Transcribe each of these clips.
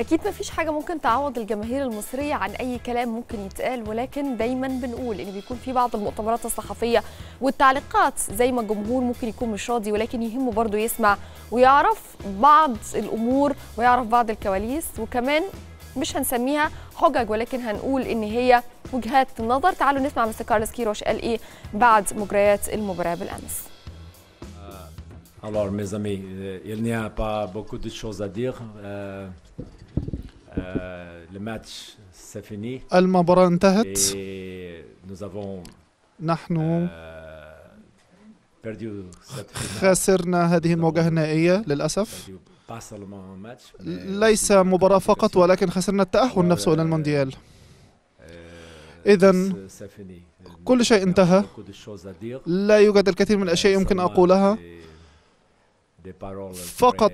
أكيد ما فيش حاجة ممكن تعوض الجماهير المصرية عن أي كلام ممكن يتقال ولكن دايما بنقول إن بيكون في بعض المؤتمرات الصحفية والتعليقات زي ما الجمهور ممكن يكون مش راضي ولكن يهمه برضه يسمع ويعرف بعض الأمور ويعرف بعض الكواليس وكمان مش هنسميها حجج ولكن هنقول إن هي وجهات نظر تعالوا نسمع مستر كارلس كيروش قال إيه بعد مجريات المباراة بالأمس euh, Alors mes amis, euh, il n'y a pas beaucoup de choses à dire. Euh, Euh, المباراة انتهت نحن euh, خسرنا هذه المواجهة النهائية للأسف ليس مباراة فقط ولكن خسرنا التأهل نفسه إلى euh, المونديال إذا كل شيء انتهى لا يوجد الكثير من الأشياء يمكن أقولها فقط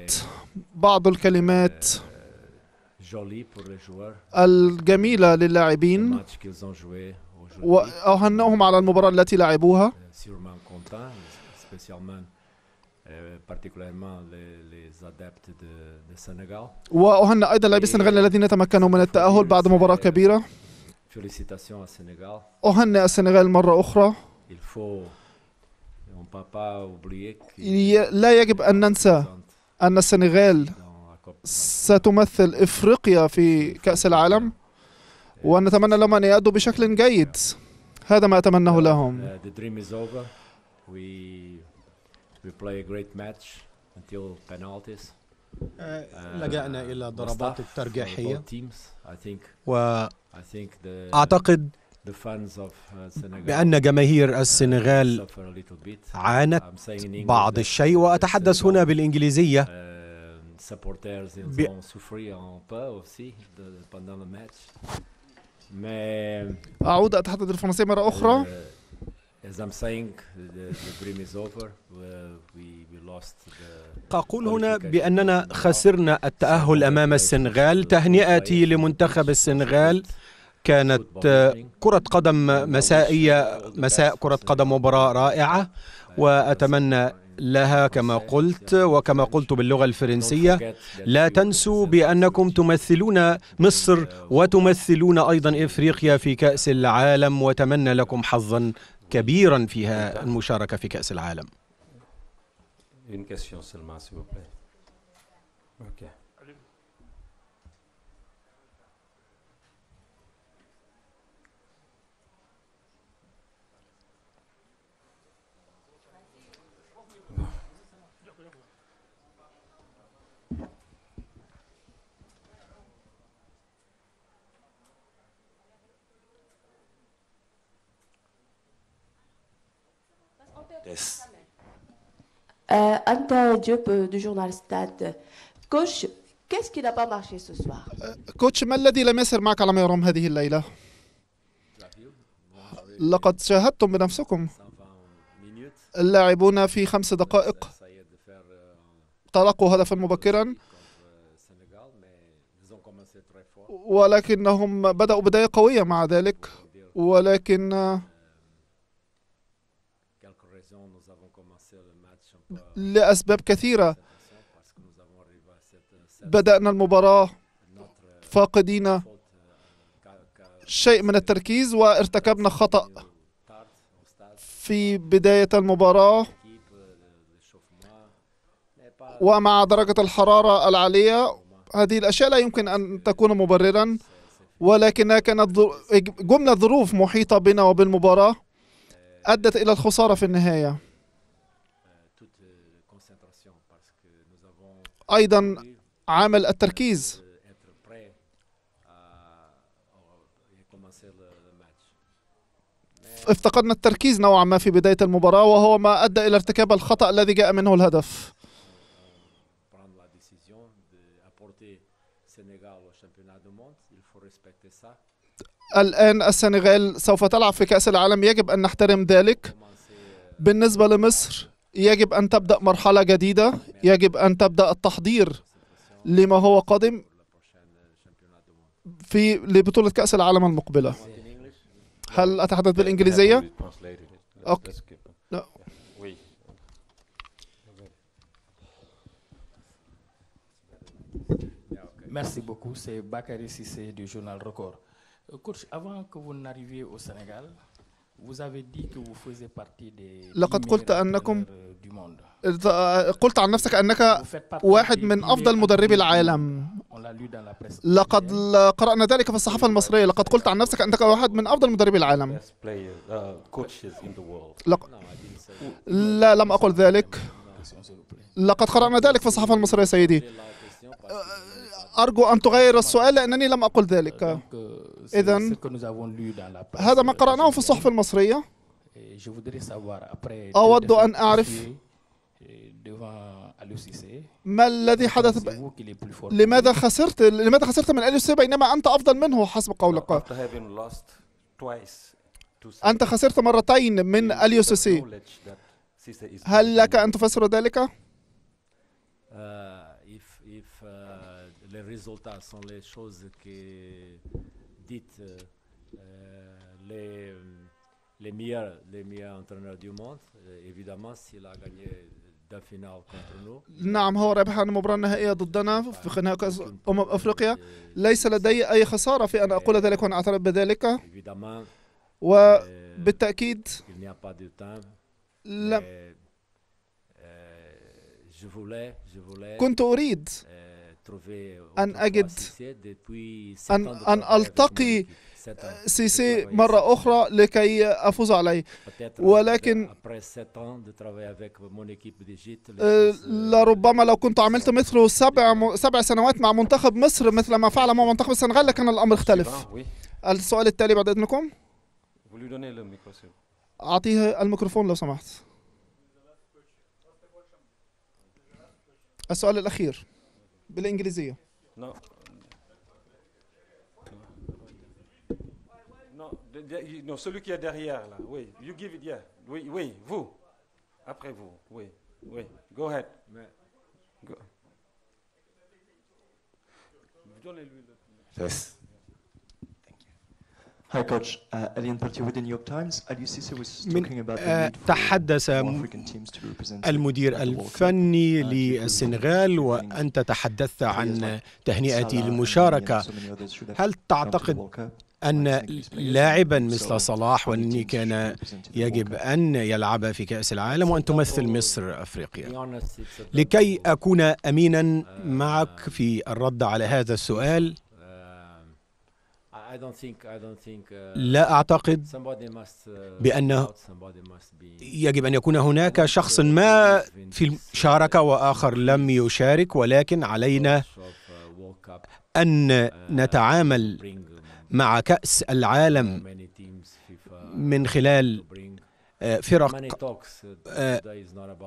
بعض الكلمات الجميلة للاعبين وأهنئهم على المباراة التي لعبوها euh, euh, وأهنئ أيضا لاعبي السنغال الذين تمكنوا من التأهل بعد مباراة كبيرة أهنئ السنغال مرة أخرى لا يجب أن ننسى أن السنغال ستمثل افريقيا في كاس العالم ونتمنى لهم ان يادوا بشكل جيد هذا ما اتمناه uh, لهم uh, uh, لجأنا إلى ضربات الترجيحية وأعتقد بأن جماهير السنغال عانت بعض الشيء وأتحدث هنا بالإنجليزية supporters, ils Bien. ont souffert un peu aussi de, de, pendant le match. Mais. أعود أتحدث الفرنسية مرة أخرى. As I'm saying, the, the dream is over. We, we lost the... أقول هنا بأننا خسرنا التأهل أمام السنغال تهنئتي لمنتخب السنغال كانت آه، كرة قدم مسائية مساء كرة قدم مباراة رائعة وأتمنى لها كما قلت وكما قلت باللغة الفرنسية لا تنسوا بأنكم تمثلون مصر وتمثلون أيضا إفريقيا في كأس العالم وتمنى لكم حظا كبيرا فيها المشاركة في كأس العالم Une question seulement, s'il vous plaît. ですあんた、ジョブ、du euh, euh, Coach, qu'est-ce qui n'a pas marché ce soir كوتش euh, ما الذي لم يسر معك على ما يرام هذه الليلة؟ لقد شاهدتم بنفسكم اللاعبون في خمس دقائق تلقوا هدفا مبكرا ولكنهم بدأوا بداية قوية مع ذلك ولكن لأسباب كثيرة بدأنا المباراة فاقدين euh, شيء من التركيز وارتكبنا خطأ في بداية المباراة ومع درجة الحرارة العالية هذه الأشياء لا يمكن أن تكون مبررا ولكنها كانت جملة ظروف محيطة بنا وبالمباراة أدت إلى الخسارة في النهاية أيضا عامل التركيز افتقدنا التركيز نوعا ما في بداية المباراة وهو ما أدى إلى ارتكاب الخطأ الذي جاء منه الهدف الآن السنغال سوف تلعب في كأس العالم يجب أن نحترم ذلك بالنسبة لمصر يجب أن تبدأ مرحلة جديدة يجب أن تبدأ التحضير لما هو قادم في لبطولة كأس العالم المقبلة هل أتحدث بالإنجليزية؟ أوكي. Merci beaucoup, c'est Bakary Sissé du journal Record. Coach, avant que vous n'arriviez au Sénégal, vous avez dit que vous faisiez partie des لقد قلت أنكم du monde. قلت عن نفسك أنك واحد من أفضل مدربي العالم لقد قرأنا ذلك في الصحافة المصرية لقد قلت عن نفسك أنك واحد من أفضل مدربي العالم uh, لق... لا لم أقل ذلك لقد قرأنا ذلك في الصحافة المصرية سيدي أرجو أن تغير السؤال لأنني لم أقل ذلك euh, euh, إذا هذا ما قرأناه في الصحف المصرية أود أن أعرف euh, e ما الذي حدث ب... لماذا خسرت لماذا خسرت من اليو سي e بينما انت افضل منه حسب قولك انت خسرت مرتين من اليو سي e هل لك ان تفسر ذلك uh, les résultats sont les choses que dites euh, les, les, meilleurs, les meilleurs entraîneurs du monde. évidemment, s'il a gagné contre nous. نعم هو رابح المباراة النهائية ضدنا في خلال كأس أمم أفريقيا ليس لدي أي خسارة في أن أقول ذلك وأنا أعترف بذلك وبالتأكيد لم كنت أريد أن أجد أن, أن ألتقي سيسي مرة أخرى لكي أفوز عليه ولكن آه، euh, لربما لو كنت عملت مثله سبع سبع سنوات مع منتخب مصر مثل ما فعل مع منتخب السنغال لكان الأمر اختلف السؤال التالي بعد إذنكم أعطيه الميكروفون لو سمحت السؤال الأخير بالانجليزيه no non non celui qui est derrière là oui you give it yeah oui oui vous après vous oui oui go ahead go. yes. Hi coach, uh, at the interview with the New York Times, Al-Sisi was talking about the uh, need for تحدث المدير الفني uh, للسنغال وأنت تحدثت عن تهنئة المشاركة هل تعتقد أن لاعبا مثل صلاح وأني كان يجب أن يلعب في كأس العالم وأن تمثل مصر أفريقيا لكي أكون أمينا uh, معك في الرد على هذا السؤال Uh, لا أعتقد uh, بأن يجب أن يكون هناك شخص ما في شارك وآخر لم يشارك ولكن علينا uh, أن نتعامل مع كأس العالم من خلال آه، فرق uh, آه،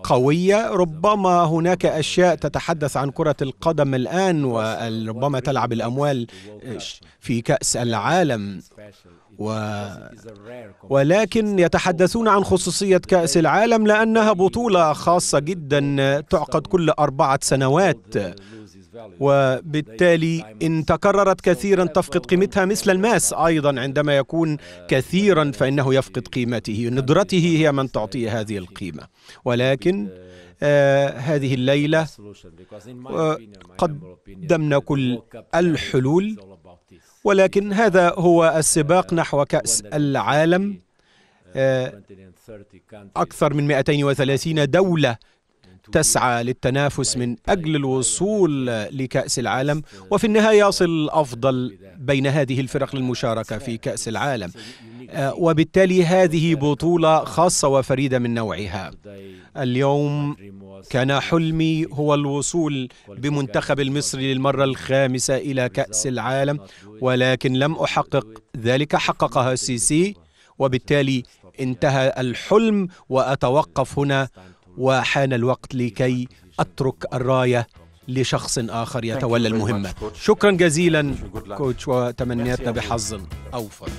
قوية ربما هناك أشياء تتحدث عن كرة القدم الآن وربما تلعب الأموال في كأس العالم و... ولكن يتحدثون عن خصوصية كأس العالم لأنها بطولة خاصة جدا تعقد كل أربعة سنوات uh, وبالتالي إن تكررت كثيرا تفقد قيمتها مثل الماس أيضا عندما يكون كثيرا فإنه يفقد قيمته ندرته هي من تعطيه هذه القيمة ولكن آه هذه الليلة آه قدمنا كل الحلول ولكن هذا هو السباق نحو كأس العالم آه أكثر من 230 دولة تسعى للتنافس من أجل الوصول لكأس العالم وفي النهاية يصل الأفضل بين هذه الفرق للمشاركة في كأس العالم آه، وبالتالي هذه بطولة خاصة وفريدة من نوعها اليوم كان حلمي هو الوصول بمنتخب المصري للمرة الخامسة إلى كأس العالم ولكن لم أحقق ذلك حققها السيسي وبالتالي انتهى الحلم وأتوقف هنا وحان الوقت لكي أترك الراية لشخص آخر يتولى المهمة شكرا جزيلا كوتش وتمنياتنا بحظ أوفر